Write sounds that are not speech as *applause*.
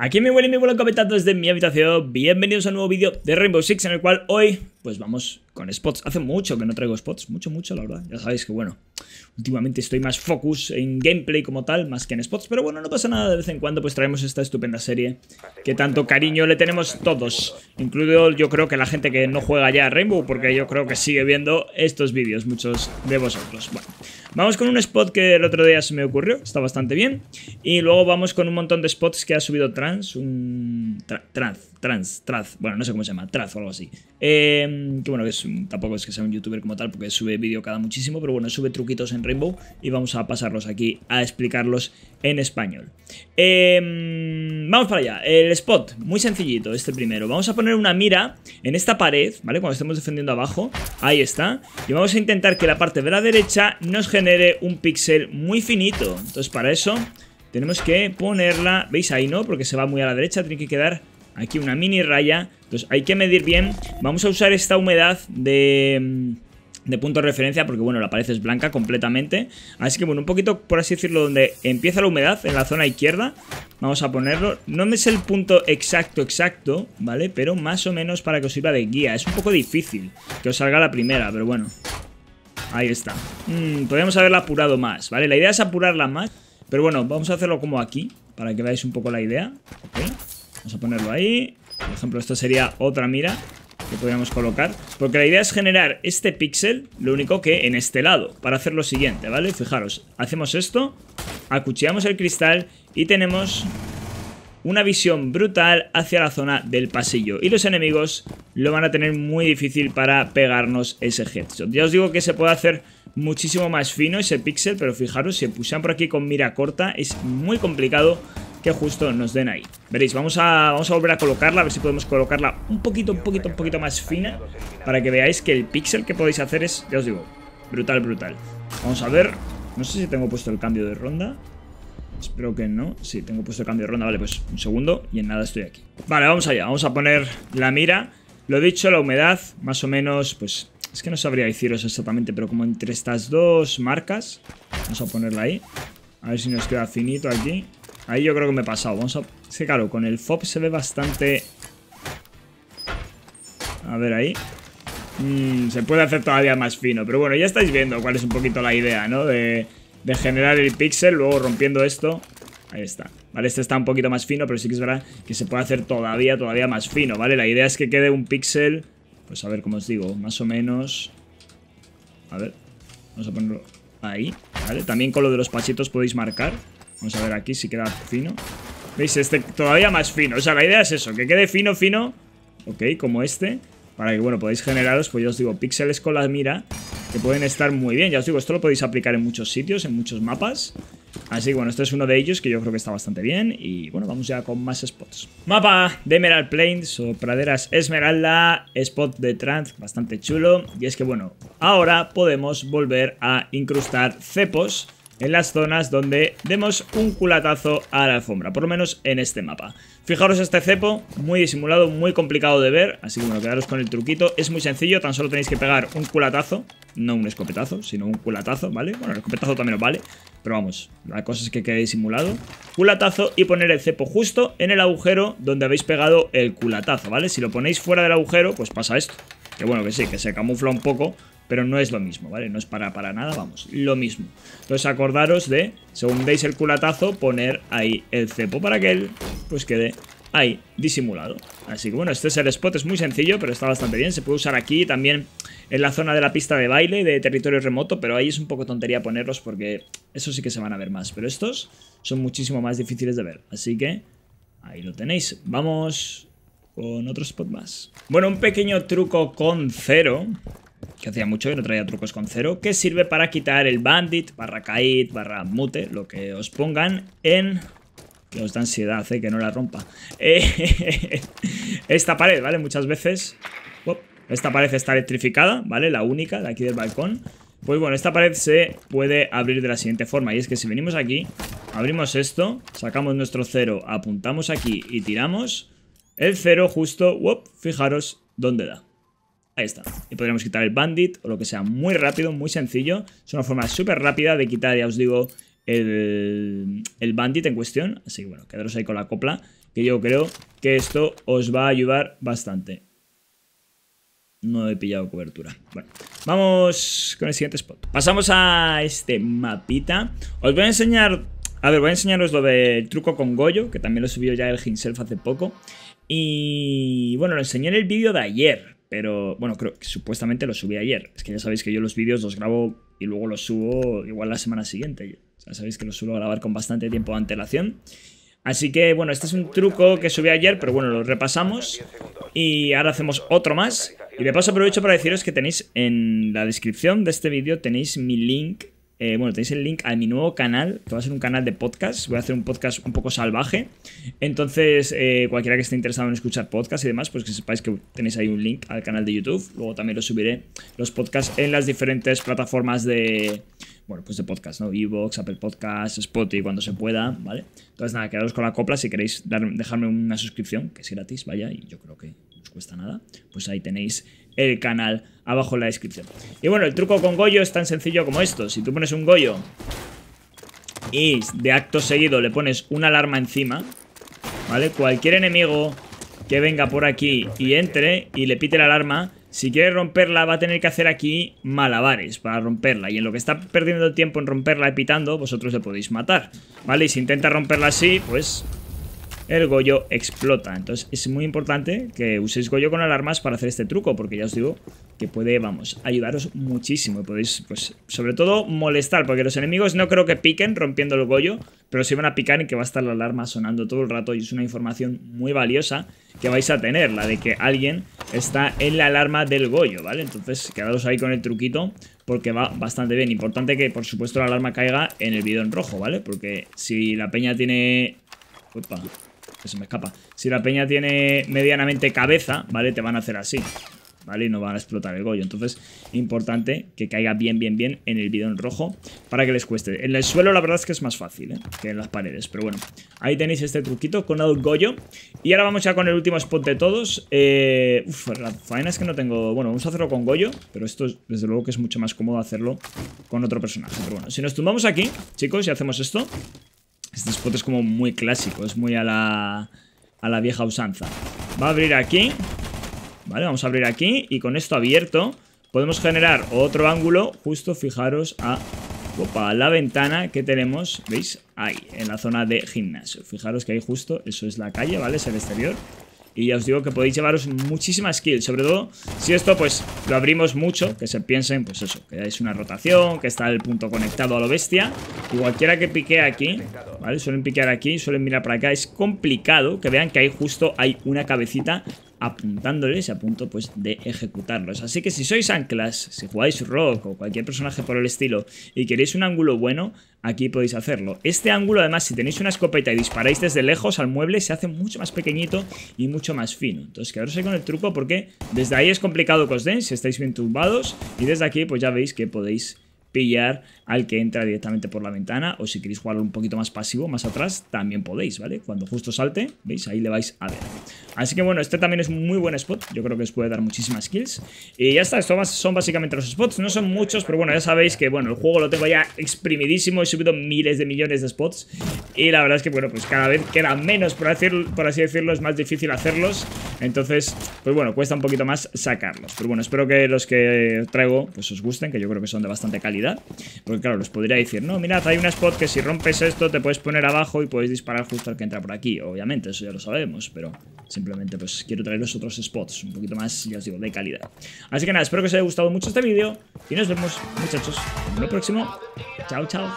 Aquí mi y mi vuelo comentando desde mi habitación. Bienvenidos a un nuevo vídeo de Rainbow Six en el cual hoy pues vamos con spots. Hace mucho que no traigo spots, mucho, mucho, la verdad. Ya sabéis que bueno, últimamente estoy más focus en gameplay como tal, más que en spots. Pero bueno, no pasa nada, de vez en cuando pues traemos esta estupenda serie que tanto cariño le tenemos todos. Incluido yo creo que la gente que no juega ya a Rainbow, porque yo creo que sigue viendo estos vídeos, muchos de vosotros. Bueno, Vamos con un spot que el otro día se me ocurrió, está bastante bien. Y luego vamos con un montón de spots que ha subido Trans, un... trans, Trans, bueno, no sé cómo se llama, Trans o algo así. Em, que bueno, que tampoco es que sea un youtuber como tal, porque sube vídeo cada muchísimo, pero bueno, sube truquitos en Rainbow y vamos a pasarlos aquí a explicarlos en español. Em, vamos para allá, el spot, muy sencillito, este primero. Vamos a poner una mira en esta pared, ¿vale? Cuando estemos defendiendo abajo, ahí está. Y vamos a intentar que la parte de la derecha nos genere genere un píxel muy finito. Entonces para eso tenemos que ponerla, veis ahí, ¿no? Porque se va muy a la derecha, tiene que quedar aquí una mini raya. Entonces hay que medir bien. Vamos a usar esta humedad de mm, de punto de referencia porque bueno, la pared es blanca completamente. Así que bueno, un poquito por así decirlo donde empieza la humedad en la zona izquierda, vamos a ponerlo. No es el punto exacto exacto, ¿vale? Pero más o menos para que os sirva de guía. Es un poco difícil que os salga la primera, pero bueno. Ahí está. Mm, podríamos haberla apurado más, ¿vale? La idea es apurarla más. Pero bueno, vamos a hacerlo como aquí, para que veáis un poco la idea. Vamos a ponerlo ahí. Por ejemplo, esto sería otra mira que podríamos colocar. Porque la idea es generar este píxel, lo único que en este lado, para hacer lo siguiente, ¿vale? Fijaros, hacemos esto, acuchillamos el cristal y tenemos una visión brutal hacia la zona del pasillo y los enemigos lo van a tener muy difícil para pegarnos ese headshot. Ya os digo que se puede hacer muchísimo más fino ese pixel, pero fijaros, si pusieran por aquí con mira corta es muy complicado que justo nos den ahí. Veréis, vamos a, vamos a volver a colocarla, a ver si podemos colocarla un poquito, un poquito, un poquito más fina para que veáis que el pixel que podéis hacer es, ya os digo, brutal, brutal. Vamos a ver, no sé si tengo puesto el cambio de ronda. Espero que no. Sí, tengo puesto el cambio de ronda. Vale, pues un segundo y en nada estoy aquí. Vale, vamos allá. Vamos a poner la mira. Lo dicho, la humedad, más o menos, pues... Es que no sabría deciros exactamente, pero como entre estas dos marcas... Vamos a ponerla ahí. A ver si nos queda finito aquí. Ahí yo creo que me he pasado. Vamos a... Es que claro, con el fop se ve bastante... A ver ahí. Mmm, se puede hacer todavía más fino. Pero bueno, ya estáis viendo cuál es un poquito la idea, ¿no? De de generar el pixel, luego rompiendo esto. Ahí está. ¿Vale? Este está un poquito más fino, pero sí que es verdad que se puede hacer todavía, todavía más fino, ¿vale? La idea es que quede un pixel pues a ver cómo os digo, más o menos... A ver, vamos a ponerlo ahí, ¿vale? También con lo de los pachitos podéis marcar. Vamos a ver aquí si queda fino. ¿Veis? Este todavía más fino. O sea, la idea es eso, que quede fino, fino. Ok, como este. Para que, bueno, podéis generaros, pues yo os digo, píxeles con la mira que pueden estar muy bien. Ya os digo, esto lo podéis aplicar en muchos sitios, en muchos mapas. Así que bueno, este es uno de ellos que yo creo que está bastante bien. Y bueno, vamos ya con más spots. Mapa de Emerald Plains o Praderas Esmeralda, spot de Trans, bastante chulo. Y es que bueno, ahora podemos volver a incrustar cepos en las zonas donde demos un culatazo a la alfombra, por lo menos en este mapa. Fijaros este cepo, muy disimulado, muy complicado de ver, así que bueno, quedaros con el truquito. Es muy sencillo, tan solo tenéis que pegar un culatazo, no un escopetazo, sino un culatazo, ¿vale? Bueno, el escopetazo también os vale, pero vamos, la cosa es que quede disimulado. Culatazo y poner el cepo justo en el agujero donde habéis pegado el culatazo, ¿vale? Si lo ponéis fuera del agujero, pues pasa esto. Que bueno, que sí, que se camufla un poco, pero no es lo mismo, ¿vale? No es para, para nada, vamos, lo mismo. Entonces acordaros de, según veis el culatazo, poner ahí el cepo para que él pues quede ahí, disimulado. Así que bueno, este es el spot, es muy sencillo, pero está bastante bien. Se puede usar aquí también en la zona de la pista de baile, de territorio remoto, pero ahí es un poco tontería ponerlos porque eso sí que se van a ver más. Pero estos son muchísimo más difíciles de ver, así que ahí lo tenéis. Vamos con otro spot más. Bueno, un pequeño truco con cero, que hacía mucho que no traía trucos con cero, que sirve para quitar el bandit, barra caid, barra mute, lo que os pongan en... Que os da ansiedad, ¿eh? que no la rompa. Eh, *laughs* esta pared, ¿vale? Muchas veces... Esta pared está electrificada, ¿vale? La única de aquí del balcón. Pues bueno, esta pared se puede abrir de la siguiente forma. Y es que si venimos aquí, abrimos esto, sacamos nuestro cero, apuntamos aquí y tiramos... El cero justo, wop, fijaros dónde da. Ahí está. Y podríamos quitar el bandit o lo que sea. Muy rápido, muy sencillo. Es una forma súper rápida de quitar, ya os digo, el, el bandit en cuestión. Así que bueno, quedaros ahí con la copla. Que yo creo que esto os va a ayudar bastante. No he pillado cobertura. Bueno, vamos con el siguiente spot. Pasamos a este mapita. Os voy a enseñar... A ver, voy a enseñaros lo del truco con Goyo, que también lo subió ya el himself hace poco. Y bueno, lo enseñé en el vídeo de ayer, pero bueno, creo que supuestamente lo subí ayer. Es que ya sabéis que yo los vídeos los grabo y luego los subo igual la semana siguiente. ya sabéis que los suelo grabar con bastante tiempo de antelación. Así que bueno, este es un truco que subí ayer, pero bueno, lo repasamos. Y ahora hacemos otro más. Y de paso aprovecho para deciros que tenéis en la descripción de este vídeo, tenéis mi link eh, bueno, tenéis el link a mi nuevo canal, que va a ser un canal de podcast. Voy a hacer un podcast un poco salvaje. Entonces, eh, cualquiera que esté interesado en escuchar podcast y demás, pues que sepáis que tenéis ahí un link al canal de YouTube. Luego también los subiré los podcasts en las diferentes plataformas de. Bueno, pues de podcast, ¿no? Evox, Apple Podcasts, Spotify, cuando se pueda, ¿vale? Entonces, nada, quedaros con la copla si queréis dejarme una suscripción, que es gratis, vaya, y yo creo que no os cuesta nada. Pues ahí tenéis el canal abajo en la descripción. Y bueno, el truco con Goyo es tan sencillo como esto. Si tú pones un Goyo y de acto seguido le pones una alarma encima, ¿vale? Cualquier enemigo que venga por aquí y entre y le pite la alarma, si quiere romperla va a tener que hacer aquí malabares para romperla. Y en lo que está perdiendo tiempo en romperla y pitando, vosotros le podéis matar, ¿vale? Y si intenta romperla así, pues el Goyo explota. Entonces es muy importante que uséis Goyo con alarmas para hacer este truco, porque ya os digo que puede, vamos, ayudaros muchísimo. Y podéis, pues, sobre todo molestar, porque los enemigos no creo que piquen rompiendo el Goyo, pero si van a picar y que va a estar la alarma sonando todo el rato y es una información muy valiosa que vais a tener, la de que alguien está en la alarma del Goyo, ¿vale? Entonces quedaros ahí con el truquito porque va bastante bien. Importante que, por supuesto, la alarma caiga en el en rojo, ¿vale? Porque si la peña tiene... Opa, se me escapa. Si la peña tiene medianamente cabeza, ¿vale? Te van a hacer así, ¿vale? Y no van a explotar el goyo. Entonces, importante que caiga bien, bien, bien en el bidón rojo para que les cueste. En el suelo la verdad es que es más fácil, ¿eh? Que en las paredes. Pero bueno, ahí tenéis este truquito con el goyo. Y ahora vamos ya con el último spot de todos. Eh, uf, la faena es que no tengo... Bueno, vamos a hacerlo con goyo, pero esto desde luego que es mucho más cómodo hacerlo con otro personaje. Pero bueno, si nos tumbamos aquí, chicos, y hacemos esto... Este spot es como muy clásico, es muy a la, a la vieja usanza. Va a abrir aquí. Vale, vamos a abrir aquí. Y con esto abierto podemos generar otro ángulo justo, fijaros, a la ventana que tenemos, ¿veis? Ahí, en la zona de gimnasio. Fijaros que ahí justo, eso es la calle, ¿vale? Es el exterior. Y ya os digo que podéis llevaros muchísimas kills. Sobre todo si esto pues lo abrimos mucho, que se piensen pues eso, que es una rotación, que está el punto conectado a lo bestia. Y cualquiera que pique aquí, ¿vale? Suelen piquear aquí, suelen mirar para acá. Es complicado que vean que ahí justo hay una cabecita apuntándoles a punto pues de ejecutarlos. Así que si sois anclas, si jugáis rock o cualquier personaje por el estilo y queréis un ángulo bueno, aquí podéis hacerlo. Este ángulo además si tenéis una escopeta y disparáis desde lejos al mueble se hace mucho más pequeñito y mucho más fino. Entonces quedaros con el truco porque desde ahí es complicado que os den si estáis bien tumbados y desde aquí pues ya veis que podéis pillar al que entra directamente por la ventana o si queréis jugar un poquito más pasivo, más atrás, también podéis, ¿vale? Cuando justo salte, ¿veis? Ahí le vais a ver. Así que bueno, este también es un muy buen spot. Yo creo que os puede dar muchísimas kills. Y ya está, estos son básicamente los spots. No son muchos, pero bueno, ya sabéis que bueno, el juego lo tengo ya exprimidísimo. He subido miles de millones de spots. Y la verdad es que bueno, pues cada vez queda menos, por, así, por así decirlo. Es más difícil hacerlos. Entonces, pues bueno, cuesta un poquito más sacarlos. Pero bueno, espero que los que traigo pues os gusten, que yo creo que son de bastante calidad. Porque claro, los podría decir, no, mirad, hay un spot que si rompes esto te puedes poner abajo y puedes disparar justo al que entra por aquí. Obviamente, eso ya lo sabemos, pero simplemente pues quiero traer los otros spots un poquito más, ya os digo, de calidad. Así que nada, espero que os haya gustado mucho este vídeo y nos vemos, muchachos, en lo próximo. Chao, chao.